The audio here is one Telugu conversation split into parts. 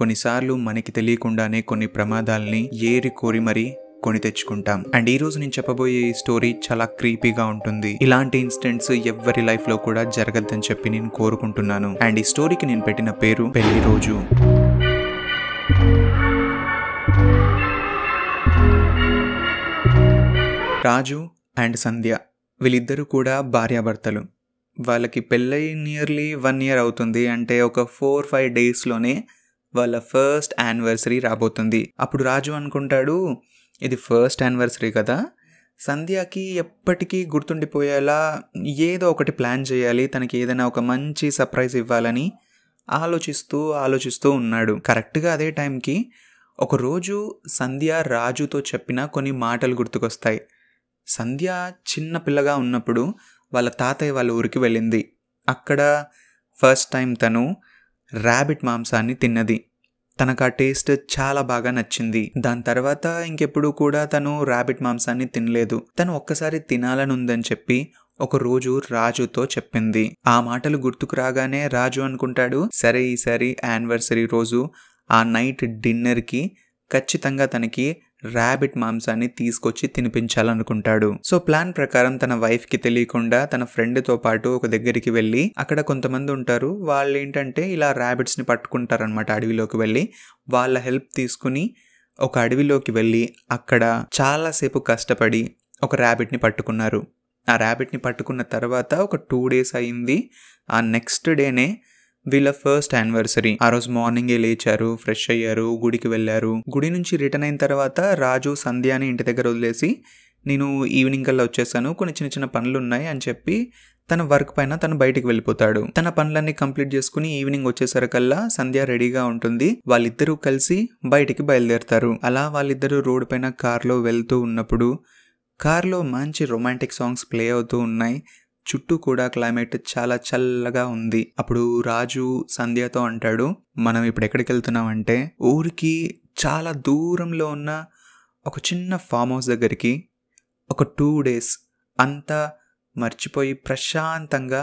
కొన్నిసార్లు మనకి తెలియకుండానే కొన్ని ప్రమాదాలని ఏరి కోరి మరీ కొని తెచ్చుకుంటాం అండ్ ఈ రోజు నేను చెప్పబోయే ఈ స్టోరీ చాలా క్రీపీగా ఉంటుంది ఇలాంటి ఇన్సిడెంట్స్ ఎవరి లైఫ్ లో కూడా జరగద్దని చెప్పి నేను కోరుకుంటున్నాను అండ్ ఈ స్టోరీకి నేను పెట్టిన పేరు పెళ్లి రోజు రాజు అండ్ సంధ్య వీళ్ళిద్దరూ కూడా భార్యాభర్తలు వాళ్ళకి పెళ్ళై నియర్లీ వన్ ఇయర్ అవుతుంది అంటే ఒక ఫోర్ ఫైవ్ డేస్లోనే వాళ్ళ ఫస్ట్ యానివర్సరీ రాబోతుంది అప్పుడు రాజు అనుకుంటాడు ఇది ఫస్ట్ యానివర్సరీ కదా సంధ్యకి ఎప్పటికీ గుర్తుండిపోయేలా ఏదో ఒకటి ప్లాన్ చేయాలి తనకి ఏదైనా ఒక మంచి సర్ప్రైజ్ ఇవ్వాలని ఆలోచిస్తూ ఆలోచిస్తూ ఉన్నాడు కరెక్ట్గా అదే టైంకి ఒకరోజు సంధ్య రాజుతో చెప్పిన కొన్ని మాటలు గుర్తుకొస్తాయి సంధ్య చిన్న పిల్లగా ఉన్నప్పుడు వాళ్ళ తాతయ్య వాళ్ళ ఊరికి వెళ్ళింది అక్కడ ఫస్ట్ టైం తను ర్యాబిట్ మాంసాన్ని తిన్నది తనకు ఆ టేస్ట్ చాలా బాగా నచ్చింది దాని తర్వాత ఇంకెప్పుడు కూడా తను ర్యాబిట్ మాంసాన్ని తినలేదు తను ఒక్కసారి తినాలనుందని చెప్పి ఒక రోజు రాజుతో చెప్పింది ఆ మాటలు గుర్తుకు రాగానే రాజు అనుకుంటాడు సరే ఈసారి యానివర్సరీ రోజు ఆ నైట్ డిన్నర్కి ఖచ్చితంగా తనకి ర్యాబిట్ మాంసాన్ని తీసుకొచ్చి తినిపించాలనుకుంటాడు సో ప్లాన్ ప్రకారం తన వైఫ్ కి తెలియకుండా తన ఫ్రెండ్ తో పాటు ఒక దగ్గరికి వెళ్ళి అక్కడ కొంతమంది ఉంటారు వాళ్ళు ఏంటంటే ఇలా ర్యాబిట్స్ ని పట్టుకుంటారనమాట అడవిలోకి వెళ్ళి వాళ్ళ హెల్ప్ తీసుకుని ఒక అడవిలోకి వెళ్ళి అక్కడ చాలాసేపు కష్టపడి ఒక ని పట్టుకున్నారు ఆ ర్యాబిట్ని పట్టుకున్న తర్వాత ఒక టూ డేస్ అయింది ఆ నెక్స్ట్ డేనే వీళ్ళ ఫస్ట్ యానివర్సరీ ఆ రోజు మార్నింగ్ లేచారు ఫ్రెష్ అయ్యారు గుడికి వెళ్ళారు గుడి నుంచి రిటర్న్ అయిన తర్వాత రాజు సంధ్యాని ఇంటి దగ్గర వదిలేసి నేను ఈవినింగ్ కల్లా వచ్చేసాను కొన్ని చిన్న చిన్న పనులు ఉన్నాయి అని చెప్పి తన వర్క్ పైన తను బయటికి వెళ్ళిపోతాడు తన పనులన్నీ కంప్లీట్ చేసుకుని ఈవినింగ్ వచ్చేసరికల్లా సంధ్య రెడీగా ఉంటుంది వాళ్ళిద్దరూ కలిసి బయటికి బయలుదేరతారు అలా వాళ్ళిద్దరూ రోడ్ పైన కార్లో వెళ్తూ ఉన్నప్పుడు కార్లో మంచి రొమాంటిక్ సాంగ్స్ ప్లే అవుతూ ఉన్నాయి చుట్టూ కూడా క్లైమేట్ చాలా చల్లగా ఉంది అప్పుడు రాజు సంధ్యతో అంటాడు మనం ఇప్పుడు ఎక్కడికి వెళ్తున్నాం అంటే ఊరికి చాలా దూరంలో ఉన్న ఒక చిన్న ఫామ్ హౌస్ దగ్గరికి ఒక టూ డేస్ అంతా మర్చిపోయి ప్రశాంతంగా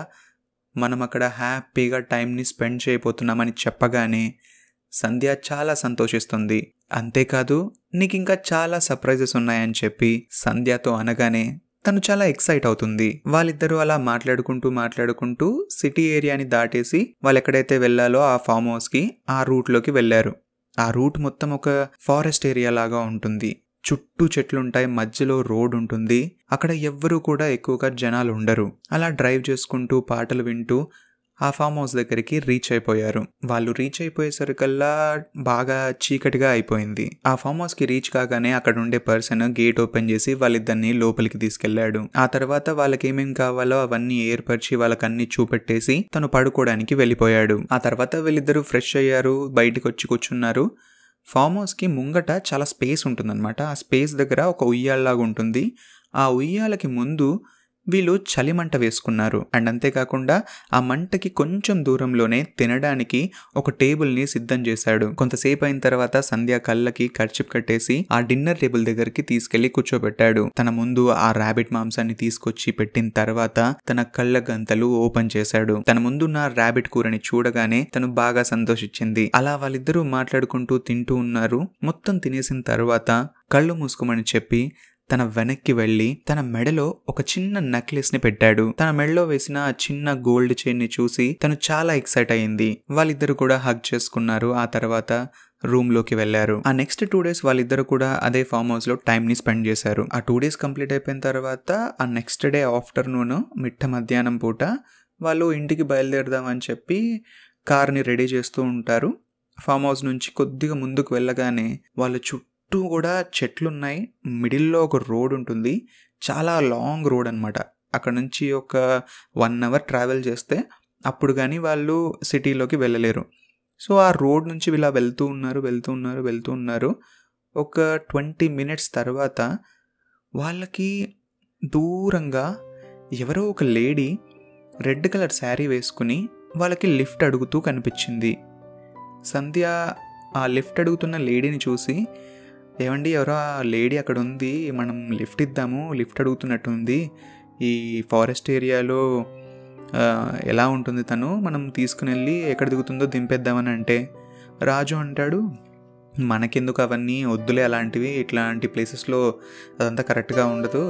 మనం అక్కడ హ్యాపీగా టైంని స్పెండ్ చేయబోతున్నామని చెప్పగానే సంధ్య చాలా సంతోషిస్తుంది అంతేకాదు నీకు ఇంకా చాలా సర్ప్రైజెస్ ఉన్నాయని చెప్పి సంధ్యతో అనగానే తను చాలా ఎక్సైట్ అవుతుంది వాళ్ళిద్దరూ అలా మాట్లాడుకుంటూ మాట్లాడుకుంటూ సిటీ ఏరియాని దాటేసి వాళ్ళు ఎక్కడైతే వెళ్ళాలో ఆ ఫామ్ హౌస్కి ఆ రూట్లోకి వెళ్ళారు ఆ రూట్ మొత్తం ఒక ఫారెస్ట్ ఏరియా లాగా ఉంటుంది చుట్టూ చెట్లుంటాయి మధ్యలో రోడ్ ఉంటుంది అక్కడ ఎవ్వరూ కూడా ఎక్కువగా జనాలు ఉండరు అలా డ్రైవ్ చేసుకుంటూ పాటలు వింటూ ఆ ఫామ్ హౌస్ దగ్గరికి రీచ్ అయిపోయారు వాళ్ళు రీచ్ అయిపోయేసరికల్లా బాగా చీకటిగా అయిపోయింది ఆ ఫామ్ హౌస్కి రీచ్ కాగానే అక్కడ ఉండే పర్సన్ గేట్ ఓపెన్ చేసి వాళ్ళిద్దరిని లోపలికి తీసుకెళ్లాడు ఆ తర్వాత వాళ్ళకి ఏమేమి కావాలో అవన్నీ ఏర్పరిచి వాళ్ళకి అన్ని చూపెట్టేసి తను పడుకోవడానికి వెళ్ళిపోయాడు ఆ తర్వాత వీళ్ళిద్దరూ ఫ్రెష్ అయ్యారు బయటకు వచ్చి కూర్చున్నారు ఫామ్ కి ముంగట చాలా స్పేస్ ఉంటుందన్నమాట ఆ స్పేస్ దగ్గర ఒక ఉయ్యాల్లాగా ఉంటుంది ఆ ఉయ్యాలకి ముందు వీళ్ళు చలిమంట వేసుకున్నారు అండ్ అంతేకాకుండా ఆ మంటకి కొంచెం దూరంలోనే తినడానికి ఒక టేబుల్ని సిద్ధం చేశాడు కొంతసేపు అయిన తర్వాత సంధ్య కళ్ళకి కర్చిప్ కట్టేసి ఆ డిన్నర్ టేబుల్ దగ్గరికి తీసుకెళ్లి కూర్చోబెట్టాడు తన ముందు ఆ ర్యాబిట్ మాంసాన్ని తీసుకొచ్చి పెట్టిన తర్వాత తన కళ్ళ గంతలు ఓపెన్ చేశాడు తన ముందున్న ర్యాబిట్ కూరని చూడగానే తను బాగా సంతోషించింది అలా వాళ్ళిద్దరూ మాట్లాడుకుంటూ తింటూ ఉన్నారు మొత్తం తినేసిన తర్వాత కళ్ళు మూసుకోమని చెప్పి తన వెనక్కి వెళ్ళి తన మెడలో ఒక చిన్న నెక్లెస్ ని పెట్టాడు తన మెడలో వేసిన చిన్న గోల్డ్ చైన్ ని చూసి తను చాలా ఎక్సైట్ అయింది వాళ్ళిద్దరు కూడా హగ్ చేసుకున్నారు ఆ తర్వాత రూమ్ లోకి వెళ్ళారు ఆ నెక్స్ట్ టూ డేస్ వాళ్ళిద్దరు కూడా అదే ఫామ్ హౌస్ లో టైం ని స్పెండ్ చేశారు ఆ టూ డేస్ కంప్లీట్ అయిపోయిన తర్వాత ఆ నెక్స్ట్ డే ఆఫ్టర్నూన్ మిట్ట మధ్యాహ్నం పూట వాళ్ళు ఇంటికి బయలుదేరదామని చెప్పి కార్ని రెడీ చేస్తూ ఉంటారు ఫామ్ హౌస్ నుంచి కొద్దిగా ముందుకు వెళ్ళగానే వాళ్ళ చుట్టూ చుట్టూ కూడా చెట్లున్నాయి మిడిల్లో ఒక రోడ్ ఉంటుంది చాలా లాంగ్ రోడ్ అనమాట అక్కడ నుంచి ఒక వన్ అవర్ ట్రావెల్ చేస్తే అప్పుడు కానీ వాళ్ళు సిటీలోకి వెళ్ళలేరు సో ఆ రోడ్ నుంచి ఇలా వెళ్తూ ఉన్నారు వెళ్తూ ఉన్నారు వెళ్తూ ఉన్నారు ఒక ట్వంటీ మినిట్స్ తర్వాత వాళ్ళకి దూరంగా ఎవరో ఒక లేడీ రెడ్ కలర్ శారీ వేసుకుని వాళ్ళకి లిఫ్ట్ అడుగుతూ కనిపించింది సంధ్య ఆ లిఫ్ట్ అడుగుతున్న లేడీని చూసి ఏమండి ఎవరో లేడీ అక్కడ ఉంది మనం లిఫ్ట్ ఇద్దాము లిఫ్ట్ అడుగుతున్నట్టుంది ఈ ఫారెస్ట్ ఏరియాలో ఎలా ఉంటుంది తను మనం తీసుకుని వెళ్ళి ఎక్కడ దిగుతుందో దింపేద్దామని అంటే రాజు అంటాడు మనకెందుకు అవన్నీ వద్దులే అలాంటివి ఇట్లాంటి ప్లేసెస్లో అదంతా కరెక్ట్గా ఉండదు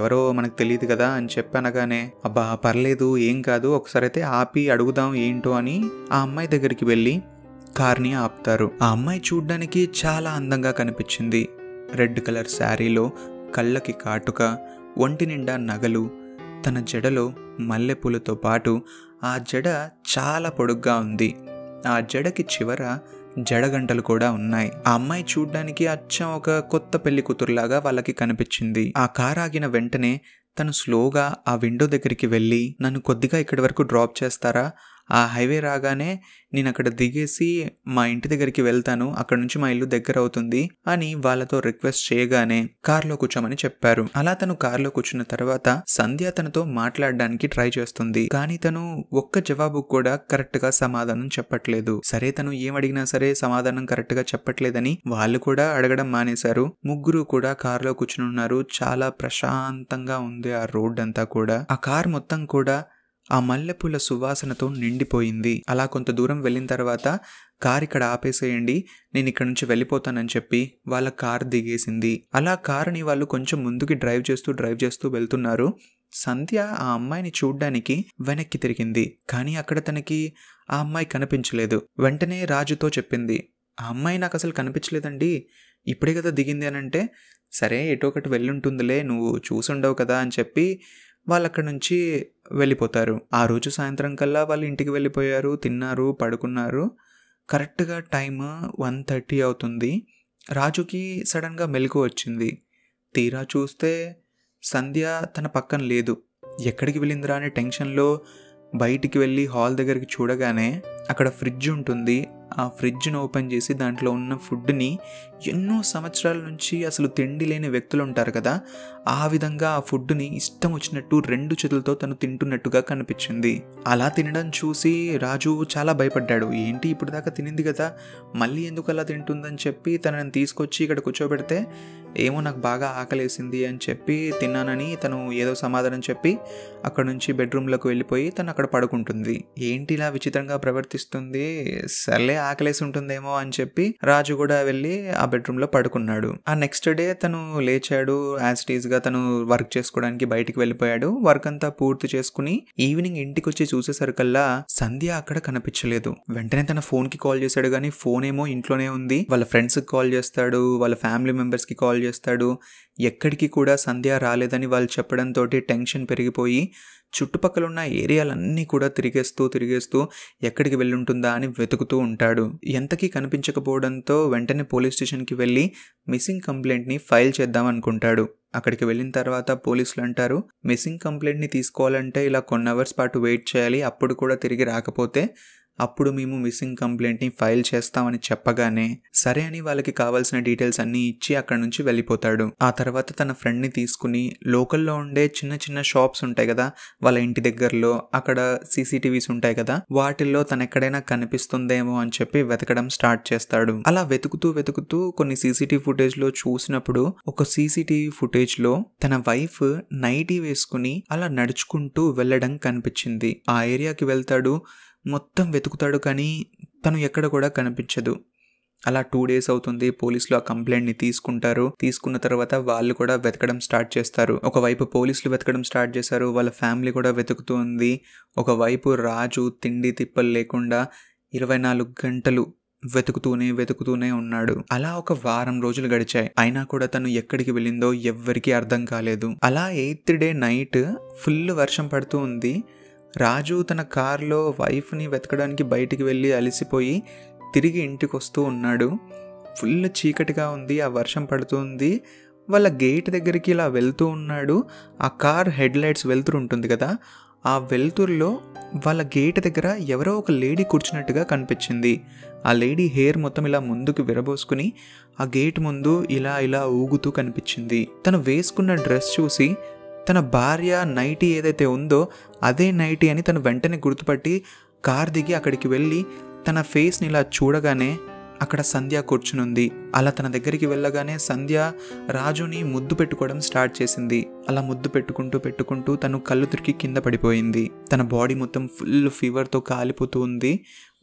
ఎవరో మనకు తెలియదు కదా అని చెప్పి అనగానే అబ్బా పర్లేదు ఏం కాదు ఒకసారి అయితే ఆపి అడుగుదాం ఏంటో అని ఆ అమ్మాయి దగ్గరికి వెళ్ళి కార్ని ఆపుతారు ఆ అమ్మాయి చూడ్డానికి చాలా అందంగా కనిపించింది రెడ్ కలర్ శారీలో కళ్ళకి కాటుక ఒంటి నిండా నగలు తన జడలో మల్లెపూలతో పాటు ఆ జడ చాలా పొడుగ్గా ఉంది ఆ జడకి చివర జడగంటలు కూడా ఉన్నాయి ఆ అమ్మాయి చూడ్డానికి అచ్చం ఒక కొత్త పెళ్లి కూతురులాగా వాళ్ళకి కనిపించింది ఆ కార్ ఆగిన వెంటనే తను స్లోగా ఆ విండో దగ్గరికి వెళ్ళి నన్ను కొద్దిగా ఇక్కడి వరకు డ్రాప్ చేస్తారా ఆ హైవే రాగానే నేను అక్కడ దిగేసి మా ఇంటి దగ్గరికి వెళ్తాను అక్కడ నుంచి మా ఇల్లు దగ్గర అవుతుంది అని వాళ్ళతో రిక్వెస్ట్ చేయగానే కార్లో కూర్చోమని చెప్పారు అలా తను కార్లో కూర్చున్న తర్వాత సంధ్య తనతో మాట్లాడడానికి ట్రై చేస్తుంది కానీ తను ఒక్క జవాబు కూడా కరెక్ట్ గా సమాధానం చెప్పట్లేదు సరే తను ఏం అడిగినా సరే సమాధానం కరెక్ట్ గా చెప్పట్లేదని వాళ్ళు కూడా అడగడం మానేశారు ముగ్గురు కూడా కారులో కూర్చుని ఉన్నారు చాలా ప్రశాంతంగా ఉంది ఆ రోడ్ అంతా కూడా ఆ కార్ మొత్తం కూడా ఆ మల్లెపూల సువాసనతో నిండిపోయింది అలా కొంత దూరం వెళ్ళిన తర్వాత కార్ ఇక్కడ ఆపేసేయండి నేను ఇక్కడ నుంచి వెళ్ళిపోతానని చెప్పి వాళ్ళ కార్ దిగేసింది అలా కారుని వాళ్ళు కొంచెం ముందుకి డ్రైవ్ చేస్తూ డ్రైవ్ చేస్తూ వెళ్తున్నారు సంధ్య ఆ అమ్మాయిని చూడ్డానికి వెనక్కి తిరిగింది కానీ అక్కడ తనకి ఆ అమ్మాయి కనిపించలేదు వెంటనే రాజుతో చెప్పింది ఆ అమ్మాయి నాకు అసలు కనిపించలేదండి ఇప్పుడే కదా దిగింది అని అంటే సరే ఎటో ఒకటి వెళ్ళుంటుందిలే నువ్వు చూసుండవు కదా అని చెప్పి వాళ్ళు అక్కడి నుంచి వెళ్ళిపోతారు ఆ రోజు సాయంత్రం కల్లా వాళ్ళు ఇంటికి వెళ్ళిపోయారు తిన్నారు పడుకున్నారు కరెక్ట్గా టైమ్ వన్ థర్టీ అవుతుంది రాజుకి సడన్గా మెలకు వచ్చింది తీరా చూస్తే సంధ్య తన పక్కన లేదు ఎక్కడికి వెళ్ళిందిరా అనే టెన్షన్లో బయటికి వెళ్ళి హాల్ దగ్గరికి చూడగానే అక్కడ ఫ్రిడ్జ్ ఉంటుంది ఆ ఫ్రిడ్జ్ను ఓపెన్ చేసి దాంట్లో ఉన్న ఫుడ్ని ఎన్నో సంవత్సరాల నుంచి అసలు తిండి లేని వ్యక్తులు ఉంటారు కదా ఆ విధంగా ఆ ఫుడ్ని ఇష్టం వచ్చినట్టు రెండు చేతులతో తను తింటున్నట్టుగా కనిపించింది అలా తినడం చూసి రాజు చాలా భయపడ్డాడు ఏంటి ఇప్పుడు దాకా తినింది కదా మళ్ళీ ఎందుకు అలా తింటుందని చెప్పి తనని తీసుకొచ్చి ఇక్కడ కూర్చోబెడితే ఏమో నాకు బాగా ఆకలేసింది అని చెప్పి తిన్నానని తను ఏదో సమాధానం చెప్పి అక్కడ నుంచి బెడ్రూమ్లోకి వెళ్ళిపోయి తను అక్కడ పడుకుంటుంది ఏంటి ఇలా విచిత్రంగా ప్రవర్తిస్తుంది సర్లే ఆకలేసి ఉంటుందేమో అని చెప్పి రాజు కూడా వెళ్ళి ఆ బెడ్రూమ్లో పడుకున్నాడు ఆ నెక్స్ట్ డే తను లేచాడు యాజ్ గా తను వర్క్ చేసుకోవడానికి బయటికి వెళ్ళిపోయాడు వర్క్ అంతా పూర్తి చేసుకుని ఈవినింగ్ ఇంటికి వచ్చి చూసేసరికల్లా సంధ్య అక్కడ కనిపించలేదు వెంటనే తన ఫోన్ కి కాల్ చేశాడు కానీ ఫోన్ ఏమో ఇంట్లోనే ఉంది వాళ్ళ ఫ్రెండ్స్ కి కాల్ చేస్తాడు వాళ్ళ ఫ్యామిలీ మెంబర్స్ కి కాల్ చేస్తాడు ఎక్కడికి కూడా సంధ్య రాలేదని వాళ్ళు చెప్పడంతో టెన్షన్ పెరిగిపోయి చుట్టుపక్కల ఉన్న ఏరియాలన్నీ కూడా తిరిగేస్తూ తిరిగేస్తూ ఎక్కడికి వెళ్ళుంటుందా అని వెతుకుతూ ఉంటాడు ఎంతకీ కనిపించకపోవడంతో వెంటనే పోలీస్ స్టేషన్కి వెళ్ళి మిస్సింగ్ కంప్లైంట్ని ఫైల్ చేద్దాం అనుకుంటాడు అక్కడికి వెళ్ళిన తర్వాత పోలీసులు అంటారు మిస్సింగ్ కంప్లైంట్ని తీసుకోవాలంటే ఇలా కొన్ని అవర్స్ పాటు వెయిట్ చేయాలి అప్పుడు కూడా తిరిగి రాకపోతే అప్పుడు మేము మిస్సింగ్ కంప్లైంట్ని ఫైల్ చేస్తామని చెప్పగానే సరే అని వాళ్ళకి కావాల్సిన డీటెయిల్స్ అన్నీ ఇచ్చి అక్కడ నుంచి వెళ్ళిపోతాడు ఆ తర్వాత తన ఫ్రెండ్ని తీసుకుని లోకల్లో ఉండే చిన్న చిన్న షాప్స్ ఉంటాయి కదా వాళ్ళ ఇంటి దగ్గరలో అక్కడ సీసీటీవీస్ ఉంటాయి కదా వాటిల్లో తనెక్కడైనా ఎక్కడైనా కనిపిస్తుందేమో అని చెప్పి వెతకడం స్టార్ట్ చేస్తాడు అలా వెతుకుతూ వెతుకుతూ కొన్ని సీసీటీవీ ఫుటేజ్లో చూసినప్పుడు ఒక సీసీటీవీ ఫుటేజ్లో తన వైఫ్ నైటీ వేసుకుని అలా నడుచుకుంటూ వెళ్ళడం కనిపించింది ఆ ఏరియాకి వెళ్తాడు మొత్తం వెతుకుతాడు కానీ తను ఎక్కడ కూడా కనిపించదు అలా టూ డేస్ అవుతుంది పోలీసులు ఆ కంప్లైంట్ని తీసుకుంటారు తీసుకున్న తర్వాత వాళ్ళు కూడా వెతకడం స్టార్ట్ చేస్తారు ఒకవైపు పోలీసులు వెతకడం స్టార్ట్ చేశారు వాళ్ళ ఫ్యామిలీ కూడా వెతుకుతుంది ఒకవైపు రాజు తిండి తిప్పలు లేకుండా ఇరవై నాలుగు గంటలు వెతుకుతూనే వెతుకుతూనే ఉన్నాడు అలా ఒక వారం రోజులు గడిచాయి అయినా కూడా తను ఎక్కడికి వెళ్ళిందో ఎవ్వరికీ అర్థం కాలేదు అలా ఎయిత్ డే నైట్ ఫుల్ వర్షం పడుతూ ఉంది రాజు తన కారులో వైఫ్ని వెతకడానికి బయటికి వెళ్ళి అలసిపోయి తిరిగి ఇంటికి వస్తూ ఉన్నాడు ఫుల్ చీకటిగా ఉంది ఆ వర్షం పడుతుంది వాళ్ళ గేట్ దగ్గరికి ఇలా వెళ్తూ ఉన్నాడు ఆ కార్ హెడ్ లైట్స్ వెళ్తురు ఉంటుంది కదా ఆ వెలుతురులో వాళ్ళ గేట్ దగ్గర ఎవరో ఒక లేడీ కూర్చున్నట్టుగా కనిపించింది ఆ లేడీ హెయిర్ మొత్తం ఇలా ముందుకు విరబోసుకుని ఆ గేట్ ముందు ఇలా ఇలా ఊగుతూ కనిపించింది తను వేసుకున్న డ్రెస్ చూసి తన భార్య నైటీ ఏదైతే ఉందో అదే నైటీ అని తను వెంటనే గుర్తుపట్టి కార్ దిగి అక్కడికి వెళ్ళి తన ఫేస్ని ఇలా చూడగానే అక్కడ సంధ్య కూర్చునుంది అలా తన దగ్గరికి వెళ్ళగానే సంధ్య రాజుని ముద్దు పెట్టుకోవడం స్టార్ట్ చేసింది అలా ముద్దు పెట్టుకుంటూ పెట్టుకుంటూ తను కళ్ళు తిరిగి కింద పడిపోయింది తన బాడీ మొత్తం ఫుల్ ఫీవర్తో కాలిపోతూ ఉంది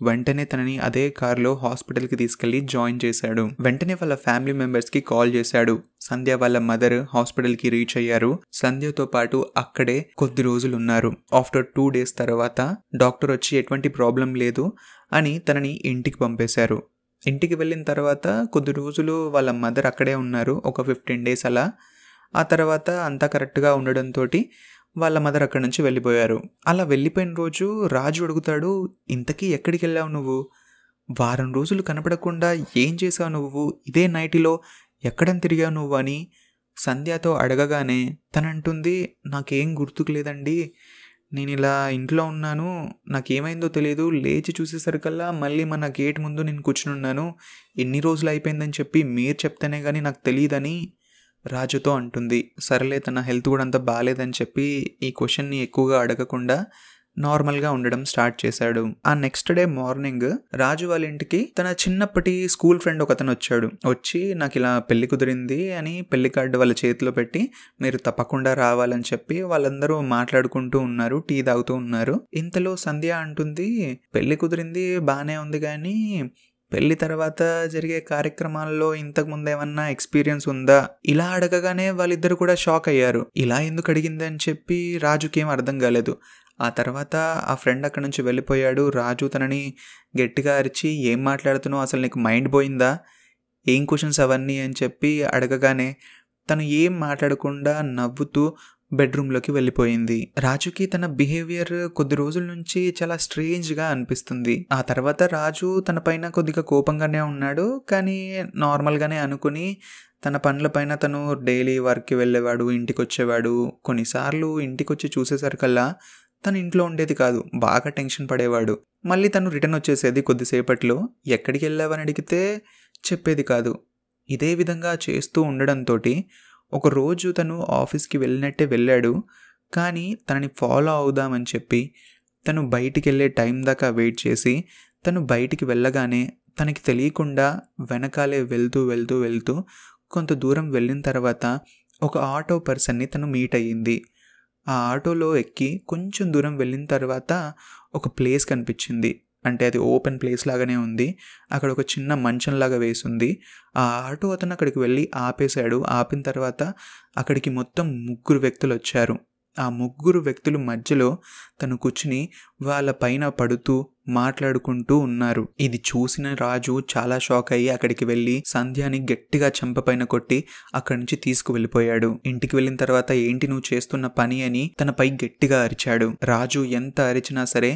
వెంటనే తనని అదే కారులో హాస్పిటల్కి తీసుకెళ్లి జాయిన్ చేశాడు వెంటనే వాళ్ళ ఫ్యామిలీ మెంబర్స్కి కాల్ చేశాడు సంధ్య వాళ్ళ మదర్ హాస్పిటల్కి రీచ్ అయ్యారు సంధ్యతో పాటు అక్కడే కొద్ది రోజులు ఉన్నారు ఆఫ్టర్ టూ డేస్ తర్వాత డాక్టర్ వచ్చి ఎటువంటి ప్రాబ్లం లేదు అని తనని ఇంటికి పంపేశారు ఇంటికి వెళ్ళిన తర్వాత కొద్ది రోజులు వాళ్ళ మదర్ అక్కడే ఉన్నారు ఒక ఫిఫ్టీన్ డేస్ అలా ఆ తర్వాత అంతా కరెక్ట్గా ఉండడంతో వాళ్ళ మదర్ అక్కడి నుంచి వెళ్ళిపోయారు అలా వెళ్ళిపోయిన రోజు రాజు అడుగుతాడు ఇంతకీ ఎక్కడికి వెళ్ళావు నువ్వు వారం రోజులు కనపడకుండా ఏం చేసావు నువ్వు ఇదే నైటిలో ఎక్కడని తిరిగావు నువ్వు అని సంధ్యతో అడగగానే తనంటుంది నాకేం గుర్తుకు లేదండి నేను ఇలా ఇంట్లో ఉన్నాను నాకేమైందో తెలియదు లేచి చూసేసరికల్లా మళ్ళీ మన గేట్ ముందు నేను కూర్చుని ఉన్నాను ఎన్ని రోజులు అయిపోయిందని చెప్పి మీరు చెప్తేనే కానీ నాకు తెలియదని రాజుతో అంటుంది సరేలే తన హెల్త్ కూడా అంత బాగాలేదని చెప్పి ఈ క్వశ్చన్ని ఎక్కువగా అడగకుండా నార్మల్గా ఉండడం స్టార్ట్ చేశాడు ఆ నెక్స్ట్ డే మార్నింగ్ రాజు వాళ్ళ ఇంటికి తన చిన్నప్పటి స్కూల్ ఫ్రెండ్ ఒకతను వచ్చాడు వచ్చి నాకు ఇలా పెళ్లి కుదిరింది అని పెళ్లి కార్డు వాళ్ళ చేతిలో పెట్టి మీరు తప్పకుండా రావాలని చెప్పి వాళ్ళందరూ మాట్లాడుకుంటూ ఉన్నారు టీ తాగుతూ ఉన్నారు ఇంతలో సంధ్య అంటుంది పెళ్లి కుదిరింది బాగానే ఉంది కానీ పెళ్లి తర్వాత జరిగే కార్యక్రమాల్లో ఇంతకు ముందు ఏమన్నా ఎక్స్పీరియన్స్ ఉందా ఇలా అడగగానే వాళ్ళిద్దరు కూడా షాక్ అయ్యారు ఇలా ఎందుకు అడిగిందని చెప్పి రాజుకేం అర్థం కాలేదు ఆ తర్వాత ఆ ఫ్రెండ్ అక్కడ నుంచి వెళ్ళిపోయాడు రాజు తనని గట్టిగా అరిచి ఏం మాట్లాడుతున్నావు అసలు నీకు మైండ్ పోయిందా ఏం క్వశ్చన్స్ అవన్నీ అని చెప్పి అడగగానే తను ఏం మాట్లాడకుండా నవ్వుతూ బెడ్రూమ్లోకి వెళ్ళిపోయింది రాజుకి తన బిహేవియర్ కొద్ది రోజుల నుంచి చాలా స్ట్రేంజ్గా అనిపిస్తుంది ఆ తర్వాత రాజు తన పైన కొద్దిగా కోపంగానే ఉన్నాడు కానీ నార్మల్గానే అనుకుని తన పనులపైన తను డైలీ వర్క్కి వెళ్ళేవాడు ఇంటికి వచ్చేవాడు కొన్నిసార్లు ఇంటికి వచ్చి చూసేసరికల్లా తను ఇంట్లో ఉండేది కాదు బాగా టెన్షన్ పడేవాడు మళ్ళీ తను రిటర్న్ వచ్చేసేది కొద్దిసేపట్లో ఎక్కడికి వెళ్ళావని అడిగితే చెప్పేది కాదు ఇదే విధంగా చేస్తూ ఉండడంతో ఒకరోజు తను ఆఫీస్కి వెళ్ళినట్టే వెళ్ళాడు కానీ తనని ఫాలో అవుదామని చెప్పి తను బయటికి వెళ్ళే టైం దాకా వెయిట్ చేసి తను బయటికి వెళ్ళగానే తనకి తెలియకుండా వెనకాలే వెళ్తూ వెళ్తూ వెళ్తూ కొంత దూరం వెళ్ళిన తర్వాత ఒక ఆటో పర్సన్ని తను మీట్ అయ్యింది ఆ ఆటోలో ఎక్కి కొంచెం దూరం వెళ్ళిన తర్వాత ఒక ప్లేస్ కనిపించింది అంటే అది ఓపెన్ ప్లేస్ లాగానే ఉంది అక్కడ ఒక చిన్న మంచం లాగా వేసింది ఆ ఆటో అతను అక్కడికి వెళ్ళి ఆపేశాడు ఆపిన తర్వాత అక్కడికి మొత్తం ముగ్గురు వ్యక్తులు వచ్చారు ఆ ముగ్గురు వ్యక్తుల మధ్యలో తను కూర్చుని వాళ్ళ పైన పడుతూ మాట్లాడుకుంటూ ఉన్నారు ఇది చూసిన రాజు చాలా షాక్ అయ్యి అక్కడికి వెళ్ళి సంధ్యాని గట్టిగా చెంప పైన కొట్టి అక్కడి నుంచి తీసుకువెళ్ళిపోయాడు ఇంటికి వెళ్ళిన తర్వాత ఏంటి నువ్వు చేస్తున్న పని అని తనపై గట్టిగా అరిచాడు రాజు ఎంత అరిచినా సరే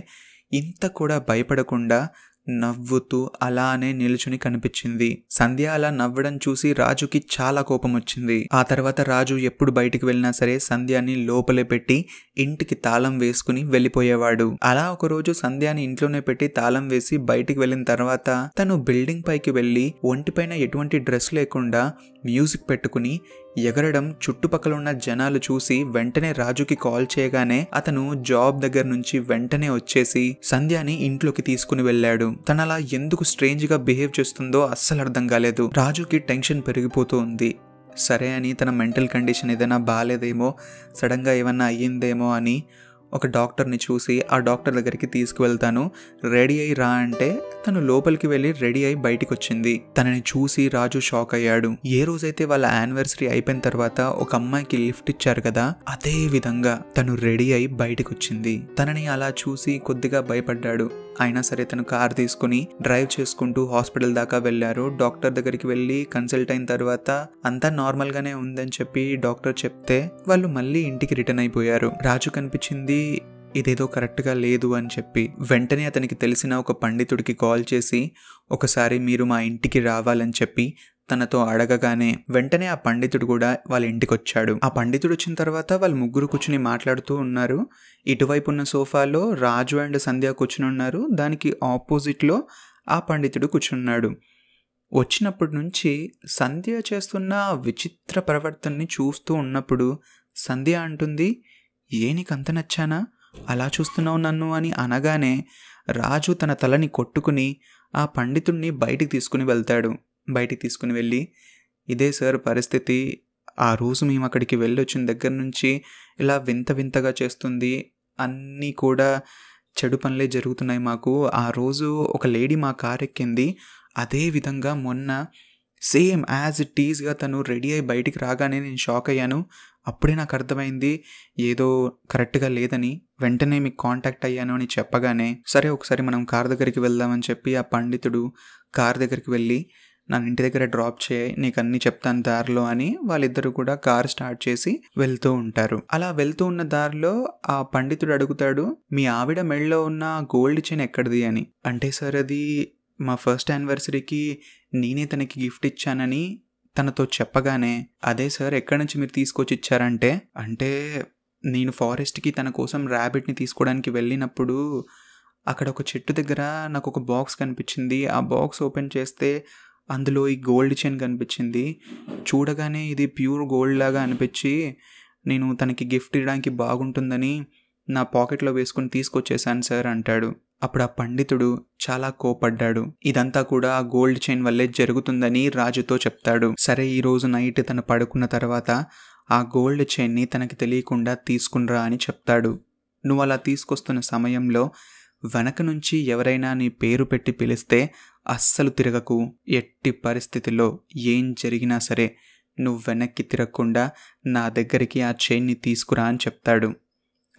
ఇంత కూడా భయపడకుండా నవ్వుతూ అలానే నిలుచుని కనిపించింది సంధ్య అలా నవ్వడం చూసి రాజుకి చాలా కోపం వచ్చింది ఆ తర్వాత రాజు ఎప్పుడు బయటికి వెళ్ళినా సరే సంధ్యాని లోపలే పెట్టి ఇంటికి తాళం వేసుకుని వెళ్ళిపోయేవాడు అలా ఒకరోజు సంధ్యాని ఇంట్లోనే పెట్టి తాళం వేసి బయటికి వెళ్ళిన తర్వాత తను బిల్డింగ్ పైకి వెళ్ళి ఒంటిపైన ఎటువంటి డ్రెస్ లేకుండా మ్యూజిక్ పెట్టుకుని ఎగరడం చుట్టుపక్కల ఉన్న జనాలు చూసి వెంటనే రాజుకి కాల్ చేయగానే అతను జాబ్ దగ్గర నుంచి వెంటనే వచ్చేసి సంధ్యాని ఇంట్లోకి తీసుకుని వెళ్ళాడు తన అలా ఎందుకు స్ట్రేంజ్ గా బిహేవ్ చేస్తుందో అస్సలు అర్థం కాలేదు రాజుకి టెన్షన్ పెరిగిపోతూ ఉంది సరే అని తన మెంటల్ కండిషన్ ఏదైనా బాగాలేదేమో సడన్గా ఏమన్నా అయ్యిందేమో అని ఒక డాక్టర్ని చూసి ఆ డాక్టర్ దగ్గరికి తీసుకువెళ్తాను రెడీ అయి రా అంటే తను లోపలికి వెళ్ళి రెడీ అయి బయటికి వచ్చింది తనని చూసి రాజు షాక్ అయ్యాడు ఏ రోజైతే వాళ్ళ యానివర్సరీ అయిపోయిన తర్వాత ఒక అమ్మాయికి లిఫ్ట్ ఇచ్చారు కదా అదే విధంగా తను రెడీ అయి బయటకు వచ్చింది తనని అలా చూసి కొద్దిగా భయపడ్డాడు అయినా సరే తను కార్ తీసుకుని డ్రైవ్ చేసుకుంటూ హాస్పిటల్ దాకా వెళ్ళారు డాక్టర్ దగ్గరికి వెళ్ళి కన్సల్ట్ అయిన తర్వాత అంతా నార్మల్గానే ఉందని చెప్పి డాక్టర్ చెప్తే వాళ్ళు మళ్ళీ ఇంటికి రిటర్న్ అయిపోయారు రాజు కనిపించింది ఇదేదో కరెక్ట్గా లేదు అని చెప్పి వెంటనే అతనికి తెలిసిన ఒక పండితుడికి కాల్ చేసి ఒకసారి మీరు మా ఇంటికి రావాలని చెప్పి తనతో అడగగానే వెంటనే ఆ పండితుడు కూడా వాళ్ళ ఇంటికొచ్చాడు ఆ పండితుడు వచ్చిన తర్వాత వాళ్ళు ముగ్గురు కూర్చుని మాట్లాడుతూ ఉన్నారు ఇటువైపు ఉన్న సోఫాలో రాజు అండ్ సంధ్య కూర్చుని ఉన్నారు దానికి ఆపోజిట్లో ఆ పండితుడు కూర్చున్నాడు వచ్చినప్పటి నుంచి సంధ్య చేస్తున్న విచిత్ర ప్రవర్తనని చూస్తూ ఉన్నప్పుడు సంధ్య అంటుంది ఏ నీకంత నచ్చానా అలా చూస్తున్నావు నన్ను అని అనగానే రాజు తన తలని కొట్టుకుని ఆ పండితుణ్ణి బయటికి తీసుకుని వెళ్తాడు బయటికి తీసుకుని వెళ్ళి ఇదే సార్ పరిస్థితి ఆ రోజు మేము అక్కడికి వెళ్ళొచ్చిన దగ్గర నుంచి ఇలా వింత వింతగా చేస్తుంది అన్నీ కూడా చెడు పనులే జరుగుతున్నాయి మాకు ఆ రోజు ఒక లేడీ మా కార్ ఎక్కింది అదే విధంగా మొన్న సేమ్ యాజ్ ఇట్ ఈజ్గా తను రెడీ అయి బయటికి రాగానే నేను షాక్ అయ్యాను అప్పుడే నాకు అర్థమైంది ఏదో కరెక్ట్గా లేదని వెంటనే మీకు కాంటాక్ట్ అయ్యాను అని చెప్పగానే సరే ఒకసారి మనం కార్ దగ్గరికి వెళ్దామని చెప్పి ఆ పండితుడు కార్ దగ్గరికి వెళ్ళి నన్ను ఇంటి దగ్గర డ్రాప్ చేయి నీకు అన్ని చెప్తాను దారిలో అని వాళ్ళిద్దరు కూడా కార్ స్టార్ట్ చేసి వెళ్తూ ఉంటారు అలా వెళ్తూ ఉన్న దారిలో ఆ పండితుడు అడుగుతాడు మీ ఆవిడ మెళ్ళలో ఉన్న గోల్డ్ చైన్ ఎక్కడిది అని అంటే సార్ అది మా ఫస్ట్ యానివర్సరీకి నేనే తనకి గిఫ్ట్ ఇచ్చానని తనతో చెప్పగానే అదే సార్ ఎక్కడి నుంచి మీరు తీసుకొచ్చి ఇచ్చారంటే అంటే నేను ఫారెస్ట్కి తన కోసం ర్యాబిట్ని తీసుకోవడానికి వెళ్ళినప్పుడు అక్కడ ఒక చెట్టు దగ్గర నాకు ఒక బాక్స్ కనిపించింది ఆ బాక్స్ ఓపెన్ చేస్తే అందులో ఈ గోల్డ్ చైన్ కనిపించింది చూడగానే ఇది ప్యూర్ గోల్డ్ లాగా అనిపించి నేను తనకి గిఫ్ట్ ఇవ్వడానికి బాగుంటుందని నా పాకెట్లో వేసుకుని తీసుకొచ్చేశాను సార్ అంటాడు అప్పుడు ఆ పండితుడు చాలా కోపడ్డాడు ఇదంతా కూడా ఆ గోల్డ్ చైన్ వల్లే జరుగుతుందని రాజుతో చెప్తాడు సరే ఈ రోజు నైట్ తను పడుకున్న తర్వాత ఆ గోల్డ్ చైన్ని తనకి తెలియకుండా తీసుకునిరా అని చెప్తాడు నువ్వు అలా తీసుకొస్తున్న సమయంలో వెనక నుంచి ఎవరైనా నీ పేరు పెట్టి పిలిస్తే అస్సలు తిరగకు ఎట్టి పరిస్థితిలో ఏం జరిగినా సరే నువ్వు వెనక్కి తిరగకుండా నా దగ్గరికి ఆ చైన్ని తీసుకురా అని చెప్తాడు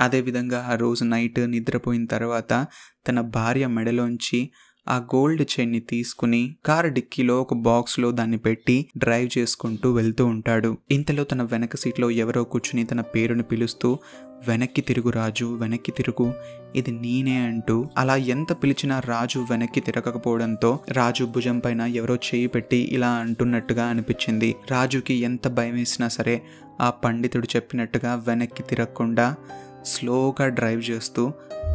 అదేవిధంగా ఆ రోజు నైట్ నిద్రపోయిన తర్వాత తన భార్య మెడలోంచి ఆ గోల్డ్ చైన్ని తీసుకుని కారు డిక్కీలో ఒక బాక్స్లో దాన్ని పెట్టి డ్రైవ్ చేసుకుంటూ వెళ్తూ ఉంటాడు ఇంతలో తన వెనక సీట్లో ఎవరో కూర్చుని తన పేరును పిలుస్తూ వెనక్కి తిరుగు రాజు వెనక్కి తిరుగు ఇది నేనే అంటూ అలా ఎంత పిలిచినా రాజు వెనక్కి తిరగకపోవడంతో రాజు భుజం పైన ఎవరో చేయి పెట్టి ఇలా అంటున్నట్టుగా అనిపించింది రాజుకి ఎంత భయం వేసినా సరే ఆ పండితుడు చెప్పినట్టుగా వెనక్కి తిరగకుండా స్లోగా డ్రైవ్ చేస్తూ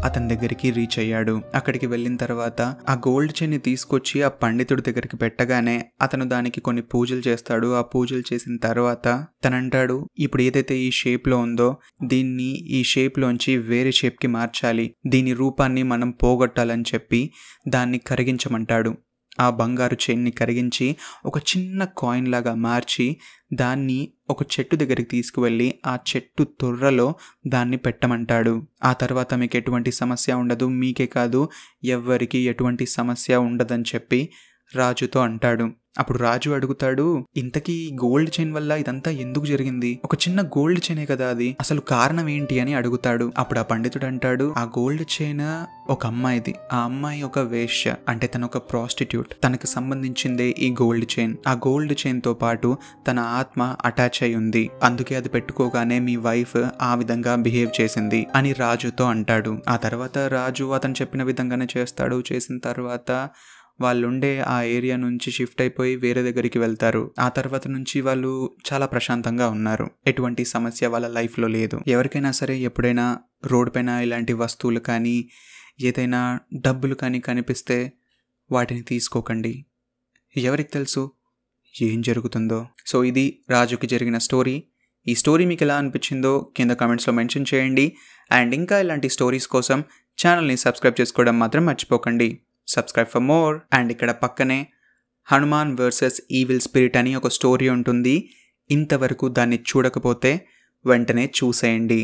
అతని దగ్గరికి రీచ్ అయ్యాడు అక్కడికి వెళ్ళిన తర్వాత ఆ గోల్డ్ చైన్ తీసుకొచ్చి ఆ పండితుడి దగ్గరికి పెట్టగానే అతను దానికి కొన్ని పూజలు చేస్తాడు ఆ పూజలు చేసిన తర్వాత తనంటాడు ఇప్పుడు ఏదైతే ఈ షేప్లో ఉందో దీన్ని ఈ షేప్లోంచి వేరే షేప్కి మార్చాలి దీని రూపాన్ని మనం పోగొట్టాలని చెప్పి దాన్ని కరిగించమంటాడు ఆ బంగారు చైన్ని కరిగించి ఒక చిన్న కాయిన్ లాగా మార్చి దాన్ని ఒక చెట్టు దగ్గరికి తీసుకువెళ్ళి ఆ చెట్టు తొర్రలో దాన్ని పెట్టమంటాడు ఆ తర్వాత మీకు ఎటువంటి సమస్య ఉండదు మీకే కాదు ఎవరికి ఎటువంటి సమస్య ఉండదని చెప్పి రాజుతో అంటాడు అప్పుడు రాజు అడుగుతాడు ఇంతకీ గోల్డ్ చైన్ వల్ల ఇదంతా ఎందుకు జరిగింది ఒక చిన్న గోల్డ్ చైనే కదా అది అసలు కారణం ఏంటి అని అడుగుతాడు అప్పుడు ఆ పండితుడు అంటాడు ఆ గోల్డ్ చైన్ ఒక అమ్మాయిది ఆ అమ్మాయి ఒక వేష్య అంటే తన ఒక ప్రాస్టిట్యూట్ తనకు సంబంధించిందే ఈ గోల్డ్ చైన్ ఆ గోల్డ్ చైన్ తో పాటు తన ఆత్మ అటాచ్ అయి ఉంది అందుకే అది పెట్టుకోగానే మీ వైఫ్ ఆ విధంగా బిహేవ్ చేసింది అని రాజుతో అంటాడు ఆ తర్వాత రాజు అతను చెప్పిన విధంగానే చేస్తాడు చేసిన తర్వాత వాళ్ళు ఉండే ఆ ఏరియా నుంచి షిఫ్ట్ అయిపోయి వేరే దగ్గరికి వెళ్తారు ఆ తర్వాత నుంచి వాళ్ళు చాలా ప్రశాంతంగా ఉన్నారు ఎటువంటి సమస్య వాళ్ళ లైఫ్లో లేదు ఎవరికైనా సరే ఎప్పుడైనా రోడ్ పైన ఇలాంటి వస్తువులు కానీ ఏదైనా డబ్బులు కానీ కనిపిస్తే వాటిని తీసుకోకండి ఎవరికి తెలుసు ఏం జరుగుతుందో సో ఇది రాజుకి జరిగిన స్టోరీ ఈ స్టోరీ మీకు ఎలా అనిపించిందో కింద కామెంట్స్లో మెన్షన్ చేయండి అండ్ ఇంకా ఇలాంటి స్టోరీస్ కోసం ఛానల్ని సబ్స్క్రైబ్ చేసుకోవడం మాత్రం మర్చిపోకండి సబ్స్క్రైబ్ ఫర్ మోర్ అండ్ ఇక్కడ పక్కనే హనుమాన్ వర్సెస్ ఈవిల్ స్పిరిట్ అని ఒక స్టోరీ ఉంటుంది ఇంతవరకు దాన్ని చూడకపోతే వెంటనే చూసేయండి